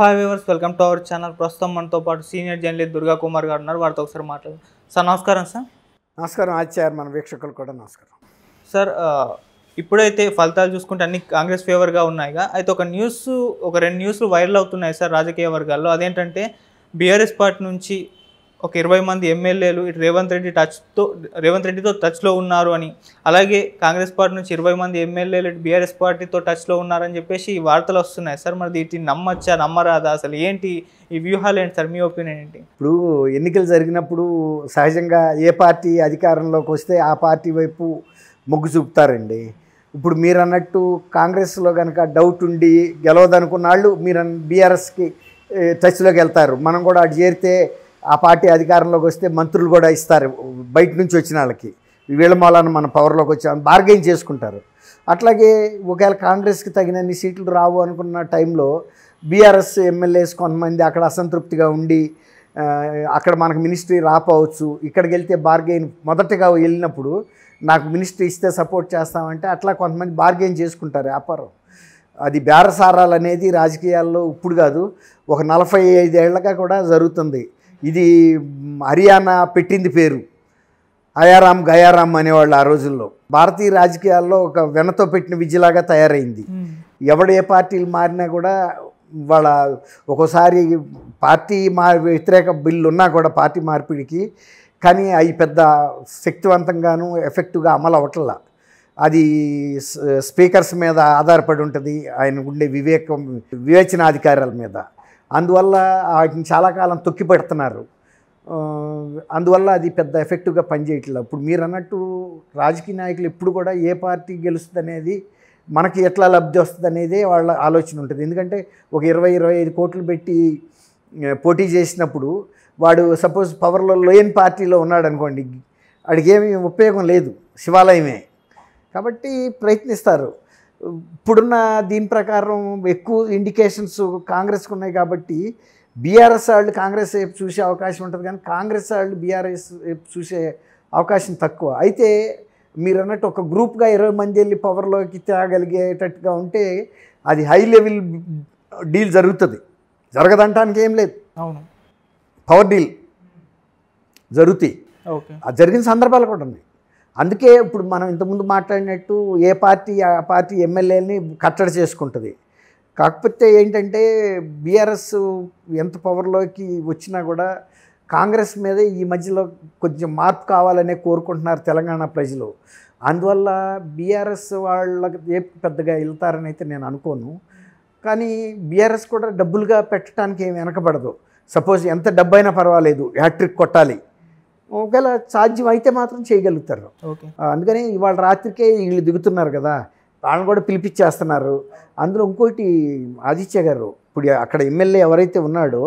Hi viewers welcome to our channel ప్రస్తుతం మనతో పాటు సీనియర్ జర్నలిస్ట్ దుర్గా కుమార్ గారు ఉన్నారు వారితో ఒకసారి మాట్లాడారు సార్ నమస్కారం సార్ నమస్కారం ఆచార్య మన వీక్షకులు కూడా నమస్కారం సార్ ఇప్పుడైతే ఫలితాలు చూసుకుంటే అన్ని కాంగ్రెస్ ఫేవర్గా ఉన్నాయిగా అయితే ఒక న్యూస్ ఒక రెండు న్యూస్లు వైరల్ అవుతున్నాయి సార్ రాజకీయ వర్గాల్లో అదేంటంటే బీఆర్ఎస్ పార్టీ నుంచి ఒక ఇరవై మంది ఎమ్మెల్యేలు ఇటు రేవంత్ రెడ్డి టచ్తో రేవంత్ రెడ్డితో టచ్లో ఉన్నారు అని అలాగే కాంగ్రెస్ పార్టీ నుంచి ఇరవై మంది ఎమ్మెల్యేలు ఇటు బీఆర్ఎస్ పార్టీతో టచ్లో ఉన్నారని చెప్పేసి ఈ వార్తలు వస్తున్నాయి సార్ మరి వీటిని నమ్మచ్చా నమ్మరాదా అసలు ఏంటి ఈ వ్యూహాలు ఏంటి సార్ మీ ఒపీనియన్ ఏంటి ఇప్పుడు ఎన్నికలు జరిగినప్పుడు సహజంగా ఏ పార్టీ అధికారంలోకి వస్తే ఆ పార్టీ వైపు మొగ్గు చూపుతారండి ఇప్పుడు మీరు అన్నట్టు కాంగ్రెస్లో కనుక డౌట్ ఉండి గెలవదనుకున్న వాళ్ళు మీరు బీఆర్ఎస్కి టచ్లోకి వెళ్తారు మనం కూడా అటు చేరితే ఆ పార్టీ అధికారంలోకి వస్తే మంత్రులు కూడా ఇస్తారు బయట నుంచి వచ్చిన వాళ్ళకి వీళ్ళ మన పవర్లోకి వచ్చామని బార్గెయిన్ చేసుకుంటారు అట్లాగే ఒకవేళ కాంగ్రెస్కి తగినన్ని సీట్లు రావు అనుకున్న టైంలో బీఆర్ఎస్ ఎమ్మెల్యేస్ కొంతమంది అక్కడ అసంతృప్తిగా ఉండి అక్కడ మనకు మినిస్ట్రీ రాపోవచ్చు ఇక్కడికి వెళ్తే బార్గెయిన్ మొదటగా వెళ్ళినప్పుడు నాకు మినిస్ట్రీ ఇస్తే సపోర్ట్ చేస్తామంటే అట్లా కొంతమంది బార్గెయిన్ చేసుకుంటారు వ్యాపారం అది బేరసారాలు అనేది రాజకీయాల్లో ఇప్పుడు కాదు ఒక నలభై ఐదేళ్లగా కూడా జరుగుతుంది ఇది హర్యానా పెట్టింది పేరు అయారాం గయారాం అనేవాళ్ళు ఆ రోజుల్లో భారతీయ రాజకీయాల్లో ఒక వెనతో పెట్టిన విద్యలాగా తయారైంది ఎవడు ఏ పార్టీలు మారినా కూడా వాళ్ళ ఒక్కోసారి పార్టీ మా వ్యతిరేక బిల్లు ఉన్నా కూడా పార్టీ మార్పిడికి కానీ అవి పెద్ద శక్తివంతంగాను ఎఫెక్టివ్గా అమలు అవ్వట్ల అది స్పీకర్స్ మీద ఆధారపడి ఉంటుంది ఆయన ఉండే వివేకం వివేచనాధికారాల మీద అందువల్ల వాటిని చాలా కాలం తొక్కి పెడుతున్నారు అందువల్ల అది పెద్ద ఎఫెక్టివ్గా పనిచేయట్లేదు ఇప్పుడు మీరు అన్నట్టు రాజకీయ నాయకులు ఎప్పుడు కూడా ఏ పార్టీ గెలుస్తుంది అనేది మనకి ఎట్లా లబ్ధి వస్తుంది అనేది వాళ్ళ ఆలోచన ఉంటుంది ఎందుకంటే ఒక ఇరవై ఇరవై ఐదు కోట్లు పెట్టి పోటీ చేసినప్పుడు వాడు సపోజ్ పవర్లో లోయన్ పార్టీలో ఉన్నాడు అనుకోండి వాడికి ఏమి ఉపయోగం లేదు శివాలయమే కాబట్టి ప్రయత్నిస్తారు ఇప్పుడున్న దీని ప్రకారం ఎక్కువ ఇండికేషన్స్ కాంగ్రెస్కి ఉన్నాయి కాబట్టి బీఆర్ఎస్ వాళ్ళు కాంగ్రెస్ వైపు చూసే అవకాశం ఉంటుంది కానీ కాంగ్రెస్ వాళ్ళు బీఆర్ఎస్ వైపు చూసే అవకాశం తక్కువ అయితే మీరు అన్నట్టు ఒక గ్రూప్గా ఇరవై మంది వెళ్ళి పవర్లోకి తేగలిగేటట్టుగా ఉంటే అది హై లెవెల్ డీల్ జరుగుతుంది జరగదంటానికి ఏం లేదు అవును పవర్ డీల్ జరుగుతాయి ఓకే జరిగిన సందర్భాలు కూడా ఉన్నాయి అందుకే ఇప్పుడు మనం ఇంతకుముందు మాట్లాడినట్టు ఏ పార్టీ ఆ పార్టీ ఎమ్మెల్యేని కట్టడి చేసుకుంటుంది కాకపోతే ఏంటంటే బీఆర్ఎస్ ఎంత పవర్లోకి వచ్చినా కూడా కాంగ్రెస్ మీద ఈ మధ్యలో కొంచెం మార్పు కావాలనే కోరుకుంటున్నారు తెలంగాణ ప్రజలు అందువల్ల బీఆర్ఎస్ వాళ్ళకి ఏ పెద్దగా వెళ్తారని అయితే నేను అనుకోను కానీ బీఆర్ఎస్ కూడా డబ్బులుగా పెట్టడానికి ఏమి వెనకబడదు సపోజ్ ఎంత డబ్బైనా పర్వాలేదు హ్యాట్రిక్ కొట్టాలి ఒకవేళ సాధ్యం అయితే మాత్రం చేయగలుగుతారు అందుకని ఇవాళ రాత్రికే వీళ్ళు దిగుతున్నారు కదా వాళ్ళని కూడా పిలిపించేస్తున్నారు అందులో ఇంకోటి ఆదిత్య గారు ఇప్పుడు అక్కడ ఎమ్మెల్యే ఎవరైతే ఉన్నాడో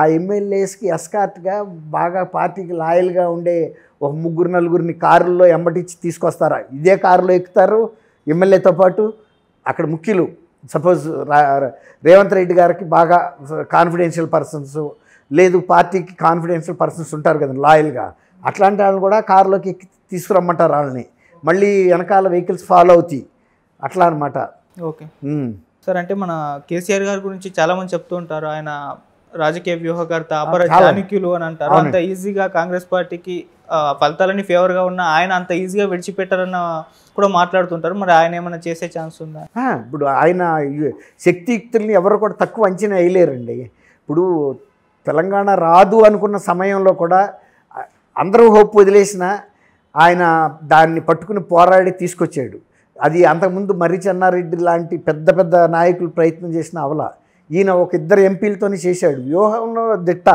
ఆ ఎమ్మెల్యేస్కి ఎస్కార్ట్గా బాగా పార్టీకి లాయల్గా ఉండే ఒక ముగ్గురు నలుగురిని కారుల్లో ఎంబటించి తీసుకొస్తారా ఇదే కారులో ఎక్కుతారు ఎమ్మెల్యేతో పాటు అక్కడ ముఖ్యులు సపోజ్ రేవంత్ రెడ్డి గారికి బాగా కాన్ఫిడెన్షియల్ పర్సన్స్ లేదు పార్టీకి కాన్ఫిడెన్షియల్ పర్సన్స్ ఉంటారు కదా లాయల్గా అట్లాంటి వాళ్ళు కూడా కారులోకి తీసుకురమ్మంటారు వాళ్ళని మళ్ళీ వెనకాల వెహికల్స్ ఫాలో అవుతాయి అట్లా అనమాట ఓకే సార్ అంటే మన కేసీఆర్ గారి గురించి చాలామంది చెప్తూ ఉంటారు ఆయన రాజకీయ వ్యూహకర్త అపర అని అంటారు అంత ఈజీగా కాంగ్రెస్ పార్టీకి ఫలితాలని ఫేవర్గా ఉన్న ఆయన అంత ఈజీగా విడిచిపెట్టారన్న కూడా మాట్లాడుతుంటారు మరి ఆయన ఏమైనా చేసే ఛాన్స్ ఉందా ఇప్పుడు ఆయన శక్తియుక్తుల్ని ఎవరు కూడా తక్కువ అంచనా వేయలేరండి ఇప్పుడు తెలంగాణ రాదు అనుకున్న సమయంలో కూడా అందరూ హోప్ వదిలేసిన ఆయన దాన్ని పట్టుకుని పోరాడి తీసుకొచ్చాడు అది అంతకుముందు మర్రి చెన్నారెడ్డి లాంటి పెద్ద పెద్ద నాయకులు ప్రయత్నం చేసిన అవల ఈయన ఒక ఇద్దరు ఎంపీలతోనే చేశాడు వ్యూహంలో దిట్ట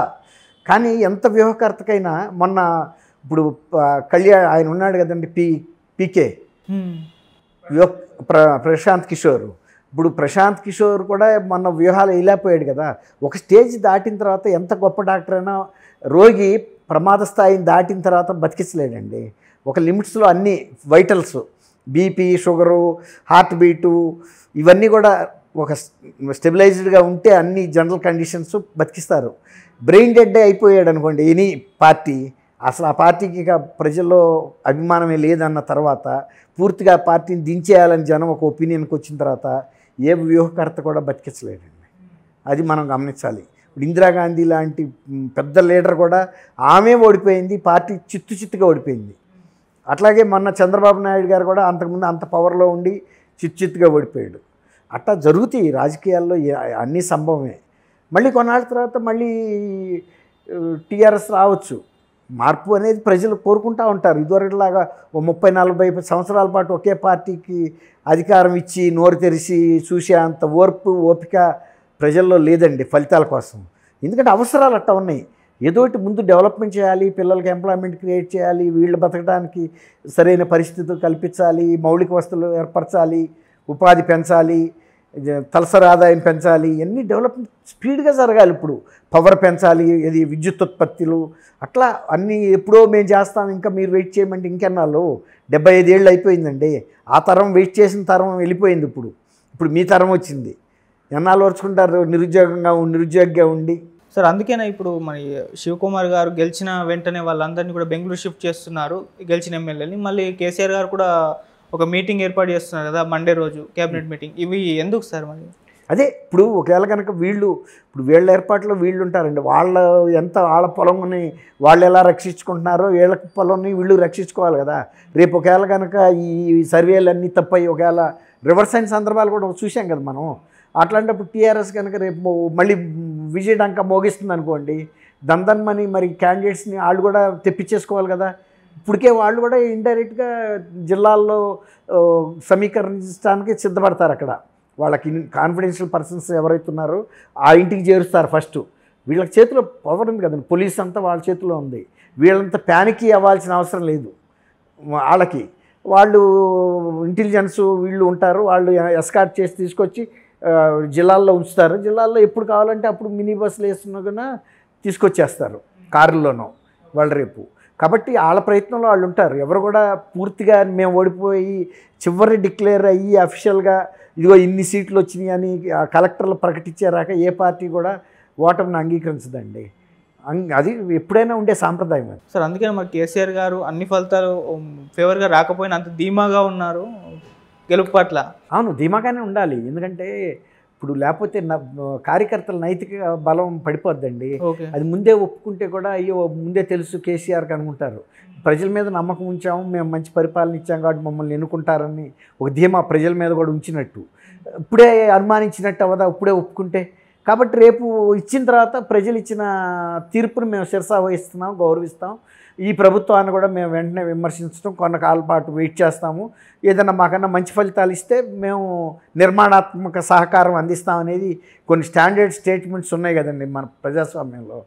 కానీ ఎంత వ్యూహకర్తకైనా మొన్న ఇప్పుడు కళ్యాణ్ ఆయన ఉన్నాడు కదండి పీ పీకే ప్రశాంత్ కిషోర్ ఇప్పుడు ప్రశాంత్ కిషోర్ కూడా మన వ్యూహాలు వెళ్ళిపోయాడు కదా ఒక స్టేజ్ దాటిన తర్వాత ఎంత గొప్ప డాక్టర్ అయినా రోగి ప్రమాద స్థాయిని దాటిన తర్వాత బతికించలేడండి ఒక లిమిట్స్లో అన్ని vitals BP sugar heart beat ఇవన్నీ కూడా ఒక స్టెబిలైజ్డ్గా ఉంటే అన్ని జనరల్ కండిషన్స్ బతికిస్తారు బ్రెయిన్ డెడ్ అయిపోయాడు అనుకోండి ఎనీ పార్టీ అసలు ఆ పార్టీకి ఇక ప్రజల్లో అభిమానమే లేదన్న తర్వాత పూర్తిగా పార్టీని దించేయాలని జనం ఒక ఒపీనియన్కి వచ్చిన తర్వాత ఏ వ్యూహకర్త కూడా బతికించలేడండి అది మనం గమనించాలి ఇప్పుడు ఇందిరాగాంధీ లాంటి పెద్ద లీడర్ కూడా ఆమె ఓడిపోయింది పార్టీ చిత్తు చిత్తుగా ఓడిపోయింది అట్లాగే మొన్న చంద్రబాబు నాయుడు గారు కూడా అంతకుముందు అంత పవర్లో ఉండి చిత్తు చిత్తుగా ఓడిపోయాడు అట్టా జరుగుతాయి రాజకీయాల్లో అన్నీ సంభవమే మళ్ళీ కొన్నాళ్ళ తర్వాత మళ్ళీ టీఆర్ఎస్ రావచ్చు మార్పు అనేది ప్రజలు కోరుకుంటూ ఉంటారు ఇదివరకులాగా ఓ ముప్పై నలభై సంవత్సరాల పాటు ఒకే పార్టీకి అధికారం ఇచ్చి నోరు తెరిచి చూసే అంత ఓర్పు ఓపిక ప్రజల్లో లేదండి ఫలితాల కోసం ఎందుకంటే అవసరాలు అట్టా ఉన్నాయి ఏదోటి ముందు డెవలప్మెంట్ చేయాలి పిల్లలకి ఎంప్లాయ్మెంట్ క్రియేట్ చేయాలి వీళ్ళు బతకడానికి సరైన పరిస్థితులు కల్పించాలి మౌలిక వసతులు ఏర్పరచాలి ఉపాధి పెంచాలి తలసరి ఆదాయం పెంచాలి ఇవన్నీ డెవలప్మెంట్ స్పీడ్గా జరగాలి ఇప్పుడు పవర్ పెంచాలి ఇది విద్యుత్ ఉత్పత్తులు అట్లా అన్నీ ఎప్పుడో మేము చేస్తాం ఇంకా మీరు వెయిట్ చేయమంటే ఇంకెన్నాళ్ళు డెబ్బై ఐదేళ్ళు అయిపోయిందండి ఆ తరం వెయిట్ చేసిన తరం వెళ్ళిపోయింది ఇప్పుడు ఇప్పుడు మీ తరం వచ్చింది ఎన్నాళ్ళు ఓర్చుకుంటారు నిరుద్యోగంగా నిరుద్యోగిగా ఉండి సార్ అందుకేనా ఇప్పుడు మరి శివకుమార్ గారు గెలిచిన వెంటనే వాళ్ళందరినీ కూడా బెంగళూరు షిఫ్ట్ చేస్తున్నారు గెలిచిన ఎమ్మెల్యేని మళ్ళీ కేసీఆర్ గారు కూడా ఒక మీటింగ్ ఏర్పాటు చేస్తున్నారు కదా మండే రోజు కేబినెట్ మీటింగ్ hmm. ఇవి ఎందుకు సార్ మరి అదే ఇప్పుడు ఒకవేళ కనుక వీళ్ళు ఇప్పుడు వీళ్ళ ఏర్పాట్లో వీళ్ళు ఉంటారండి వాళ్ళ ఎంత వాళ్ళ పొలంని వాళ్ళు ఎలా రక్షించుకుంటున్నారో వీళ్ళ పొలంని వీళ్ళు రక్షించుకోవాలి కదా రేపు ఒకవేళ కనుక ఈ సర్వేలు అన్నీ తప్పయి ఒకవేళ రివర్స్ అయిన సందర్భాలు కూడా చూసాం కదా మనం అట్లాంటప్పుడు టీఆర్ఎస్ కనుక రేపు మళ్ళీ విజయ్ డంక మోగిస్తుంది అనుకోండి దందన్మని మరి క్యాండిడేట్స్ని వాళ్ళు కూడా తెప్పించేసుకోవాలి కదా ఇప్పటికే వాళ్ళు కూడా ఇండైరెక్ట్గా జిల్లాల్లో సమీకరించడానికి సిద్ధపడతారు అక్కడ వాళ్ళకి కాన్ఫిడెన్షియల్ పర్సన్స్ ఎవరైతే ఉన్నారో ఆ ఇంటికి చేరుస్తారు ఫస్ట్ వీళ్ళకి చేతిలో పవర్ ఉంది కదండి పోలీస్ అంతా వాళ్ళ చేతిలో ఉంది వీళ్ళంతా ప్యానికి అవ్వాల్సిన అవసరం లేదు వాళ్ళకి వాళ్ళు ఇంటెలిజెన్స్ వీళ్ళు ఉంటారు వాళ్ళు ఎస్కార్ట్ చేసి తీసుకొచ్చి జిల్లాల్లో ఉంచుతారు జిల్లాల్లో ఎప్పుడు కావాలంటే అప్పుడు మినీ బస్సులు వేస్తున్నా కూడా తీసుకొచ్చేస్తారు కారులోనూ వాళ్ళు రేపు కాబట్టి వాళ్ళ ప్రయత్నంలో వాళ్ళు ఉంటారు ఎవరు కూడా పూర్తిగా మేము ఓడిపోయి చివరి డిక్లేర్ అయ్యి అఫీషియల్గా ఇదిగో ఇన్ని సీట్లు వచ్చినాయి అని కలెక్టర్లు ప్రకటించేరాక ఏ పార్టీ కూడా ఓటమిని అంగీకరించదండి అది ఎప్పుడైనా ఉండే సాంప్రదాయం అది సార్ అందుకని మరి కేసీఆర్ గారు అన్ని ఫలితాలు ఫేవర్గా రాకపోయినా అంత ధీమాగా ఉన్నారు గెలుపు పట్ల అవును ధీమాగానే ఉండాలి ఎందుకంటే ఇప్పుడు లేకపోతే కార్యకర్తల నైతిక బలం పడిపోద్దండి అది ముందే ఒప్పుకుంటే కూడా అయ్యో ముందే తెలుసు కేసీఆర్కి అనుకుంటారు ప్రజల మీద నమ్మకం ఉంచాము మేము మంచి పరిపాలన ఇచ్చాం కాబట్టి మమ్మల్ని ఎన్నుకుంటారని ఒక ధీమా ప్రజల మీద కూడా ఉంచినట్టు ఇప్పుడే అనుమానించినట్టు అవదా ఇప్పుడే ఒప్పుకుంటే కాబట్టి రేపు ఇచ్చిన తర్వాత ప్రజలు ఇచ్చిన తీర్పును మేము శిరసా వహిస్తున్నాం గౌరవిస్తాం ఈ ప్రభుత్వాన్ని కూడా మేము వెంటనే విమర్శించడం కొన్నకాల పాటు వెయిట్ చేస్తాము ఏదైనా మాకన్నా మంచి ఫలితాలు ఇస్తే మేము నిర్మాణాత్మక సహకారం అందిస్తాం అనేది కొన్ని స్టాండర్డ్ స్టేట్మెంట్స్ ఉన్నాయి కదండి మన ప్రజాస్వామ్యంలో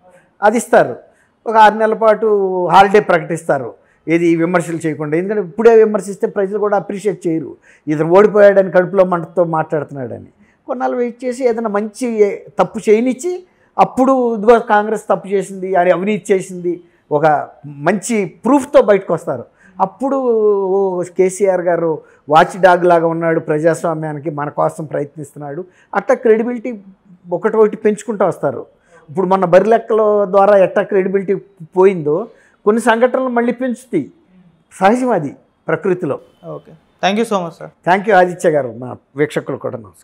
అది ఇస్తారు ఒక ఆరు నెలల పాటు హాలిడే ప్రకటిస్తారు ఏది విమర్శలు చేయకుండా ఎందుకంటే ఇప్పుడే విమర్శిస్తే ప్రజలు కూడా అప్రిషియేట్ చేయరు ఇతను ఓడిపోయాడని కడుపులో మంటతో మాట్లాడుతున్నాడని కొన్నాళ్ళు వెయిట్ చేసి ఏదైనా మంచి తప్పు చేయనిచ్చి అప్పుడు కాంగ్రెస్ తప్పు చేసింది అని అవినీతి చేసింది ఒక మంచి ప్రూఫ్తో బయటకు వస్తారు అప్పుడు కేసీఆర్ గారు వాచ్ డాగ్ లాగా ఉన్నాడు ప్రజాస్వామ్యానికి మన కోసం ప్రయత్నిస్తున్నాడు అట్లా క్రెడిబిలిటీ ఒకటి ఒకటి పెంచుకుంటూ వస్తారు ఇప్పుడు మన బరి లెక్కల ద్వారా ఎట్టా క్రెడిబిలిటీ పోయిందో కొన్ని సంఘటనలు మళ్ళీ పెంచుతాయి సహజం అది ప్రకృతిలో okay thank you so much sir thank you Aditya garu మా వీక్షకులు కూడా నమస్కారం